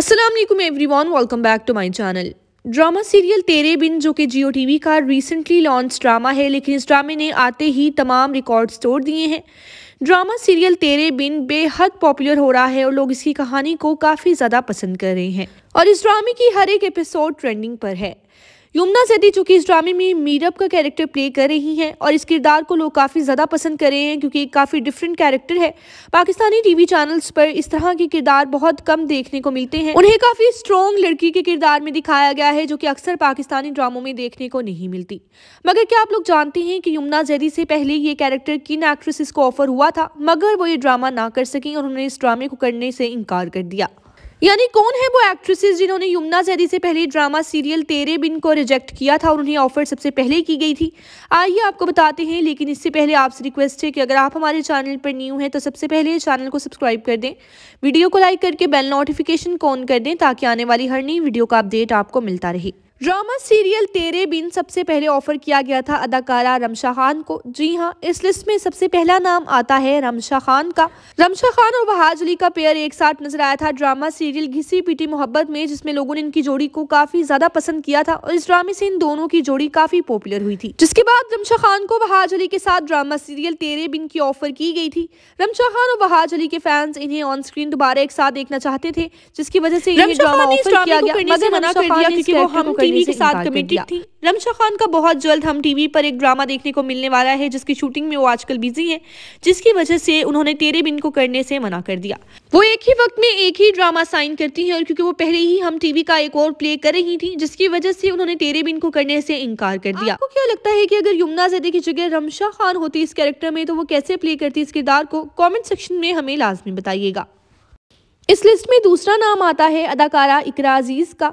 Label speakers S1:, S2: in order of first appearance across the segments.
S1: Aslam everyone welcome back to my channel drama serial Tere Bin जो कि Geo TV का recently launch drama है लेकिन इस ड्रामे ने आते ही तमाम रिकॉर्ड्स तोड़ दिए हैं ड्रामा सीरियल तेरे बिन बेहद पॉपुलर हो रहा है और लोग इसकी कहानी को काफ़ी ज़्यादा पसंद कर रहे हैं और इस ड्रामे की हर एक एपिसोड ट्रेंडिंग पर है यमुना सेठी चूंकि इस ड्रामे में मीरब का कैरेक्टर प्ले कर रही हैं और इस किरदार को लोग काफ़ी ज़्यादा पसंद कर रहे हैं क्योंकि काफ़ी डिफरेंट कैरेक्टर है पाकिस्तानी टीवी चैनल्स पर इस तरह के किरदार बहुत कम देखने को मिलते हैं उन्हें काफ़ी स्ट्रॉन्ग लड़की के किरदार में दिखाया गया है जो कि अक्सर पाकिस्तानी ड्रामों में देखने को नहीं मिलती मगर क्या आप लोग जानते हैं कि यमुना जैदी से पहले ये कैरेक्टर किन एक्ट्रेसिस को ऑफर हुआ था मगर वो ये ड्रामा ना कर सकें और उन्होंने इस ड्रामे को करने से इनकार कर दिया यानी कौन है वो एक्ट्रेसेस जिन्होंने यमुना जैदी से पहले ड्रामा सीरियल तेरे बिन को रिजेक्ट किया था और उन्हें ऑफर सबसे पहले की गई थी आइए आपको बताते हैं लेकिन इससे पहले आपसे रिक्वेस्ट है कि अगर आप हमारे चैनल पर न्यू हैं तो सबसे पहले चैनल को सब्सक्राइब कर दें वीडियो को लाइक करके बेल नोटिफिकेशन को ऑन कर दें ताकि आने वाली हर नई वीडियो का अपडेट आपको मिलता रहे ड्रामा सीरियल तेरे बिन सबसे पहले ऑफर किया गया था अदाकारा रमशा खान को जी हाँ इस लिस्ट में सबसे पहला नाम आता है रमशा खान का रमशा खान और बहाज अली का पेयर एक साथ नजर आया था ड्रामा सीरियल घिसी पीटी मोहब्बत में जिसमें लोगों ने इनकी जोड़ी को काफी ज्यादा पसंद किया था और इस ड्रामे से इन दोनों की जोड़ी काफी पॉपुलर हुई थी जिसके बाद रमशा खान को बहाज अली के साथ ड्रामा सीरियल तेरे बिन की ऑफर की गई थी रमशा खान और बहाज अली के फैंस इन्हें ऑन स्क्रीन दोबारा एक साथ देखना चाहते थे जिसकी वजह से टीवी के साथ कमिटेड थी रमशा खान का बहुत जल्द हम टीवी पर एक ड्रामा देखने को मिलने वाला है जिसकी शूटिंग में वो आजकल बिजी है जिसकी वजह से उन्होंने तेरे बिन को करने से मना कर दिया वो एक ही वक्त में एक ही ड्रामा साइन करती हैं और क्योंकि वो पहले ही हम टीवी का एक और प्ले कर रही थी जिसकी वजह से उन्होंने तेरे बिन को करने से इनकार कर दिया आपको क्या लगता है की अगर यमुना जैदे की जगह रमशा खान होती इस कैरेक्टर में तो वो कैसे प्ले करती इस किरदार को कॉमेंट सेक्शन में हमें लाजमी बताइएगा इस लिस्ट में दूसरा नाम आता है अदाकारा इकरा अजीज़ का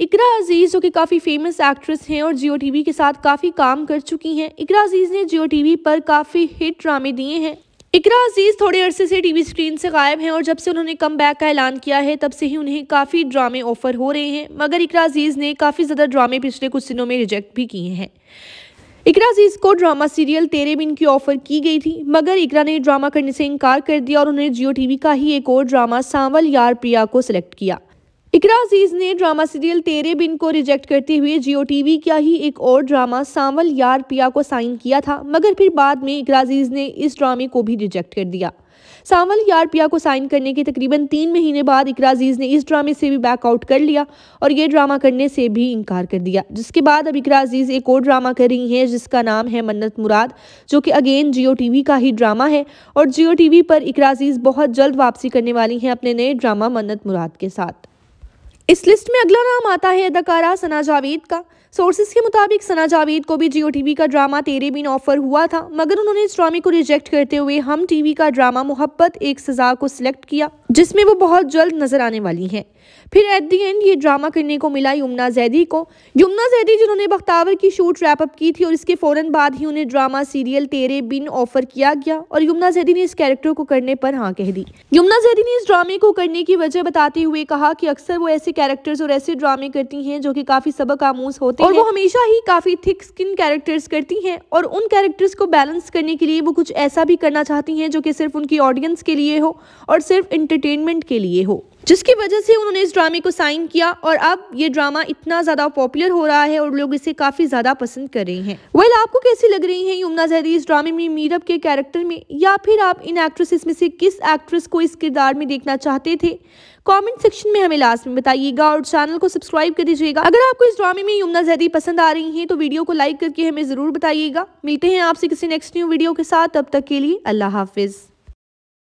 S1: इकरा अजीज़ जो कि काफ़ी फेमस एक्ट्रेस हैं और जियो टीवी के साथ काफ़ी काम कर चुकी हैं इकरा अजीज़ ने जियो टीवी पर काफ़ी हिट ड्रामे दिए हैं इकरा अजीज़ थोड़े अरसे से टीवी स्क्रीन से गायब हैं और जब से उन्होंने कम बैक का ऐलान किया है तब से ही उन्हें काफ़ी ड्रामे ऑफर हो रहे हैं मगर इकरा अजीज़ ने काफ़ी ज़्यादा ड्रामे पिछले कुछ दिनों में रिजेक्ट भी किए हैं इकरा अजीज़ को ड्रामा सीरियल तेरे बिन की ऑफर की गई थी मगर इकरा ने ड्रामा करने से इनकार कर दिया और उन्होंने जियो टीवी का ही एक और ड्रामा सांवल यार प्रिया को सिलेक्ट किया इकरा अजीज ने ड्रामा सीरियल तेरे बिन को रिजेक्ट करते हुए जियो टीवी का ही एक और ड्रामा सांवल यार पिया को साइन किया था मगर फिर बाद में इकरा अजीज ने इस ड्रामे को भी रिजेक्ट कर दिया सांवल यार पिया को साइन करने के तकरीबन तीन महीने बाद इकरा अजीज ने इस ड्रामे से भी बैकआउट कर लिया और ये ड्रामा करने से भी इनकार कर दिया जिसके बाद अब इकरा अजीज एक और ड्रामा कर रही हैं जिसका नाम है मन्नत मुराद जो कि अगेन जियो टीवी का ही ड्रामा है और जियो टीवी पर इकरा अजीज बहुत जल्द वापसी करने वाली हैं अपने नए ड्रामा मन्नत मुराद के साथ इस लिस्ट में अगला नाम आता है अदाकारा सना जावेद का सोर्सेज के मुताबिक सना जावेद को भी जियो टीवी का ड्रामा तेरे बिन ऑफर हुआ था मगर उन्होंने इस ड्रामे को रिजेक्ट करते हुए हम टीवी का ड्रामा मोहब्बत एक सजा को सिलेक्ट किया जिसमें वो बहुत जल्द नजर आने वाली हैं फिर एट दी एंड ये ड्रामा करने को मिला यमुना जैदी को यमुना जैदी जिन्होंने बख्तावर की शूट रैपअप की थी और इसके फ़ौरन बाद ही उन्हें ड्रामा सीरियल तेरे बिन ऑफर किया गया और यमुना जैदी ने इस कैरेक्टर को करने पर हाँ कह दी यमुना जैदी ने इस ड्रामे को करने की वजह बताते हुए कहा कि अक्सर वो ऐसे कैरेक्टर्स और ऐसे ड्रामे करती हैं जो कि काफ़ी सबक आमूस होते होती और है वो हमेशा ही काफ़ी थिक स्किन कैरेक्टर्स करती हैं और उन कैरेक्टर्स को बैलेंस करने के लिए वो कुछ ऐसा भी करना चाहती हैं जो कि सिर्फ उनकी ऑडियंस के लिए हो और सिर्फ इंटरटेनमेंट के लिए हो जिसकी वजह से उन्होंने इस ड्रामे को साइन किया और अब ये ड्रामा इतना ज़्यादा पॉपुलर हो रहा है और लोग इसे काफ़ी ज़्यादा पसंद कर रहे हैं वेल आपको कैसी लग रही है यमुना जहरी इस ड्रामे में मीरब के कैरेक्टर में या फिर आप इन एक्ट्रेसेस में से किस एक्ट्रेस को इस किरदार में देखना चाहते थे कमेंट सेक्शन में हमें लास्ट में बताइएगा और चैनल को सब्सक्राइब कर दीजिएगा अगर आपको इस ड्रामे में यमुना जहरी पसंद आ रही है तो वीडियो को लाइक करके हमें ज़रूर बताइएगा मिलते हैं आपसे किसी नेक्स्ट न्यू वीडियो के साथ तब तक के लिए अल्लाह हाफिज़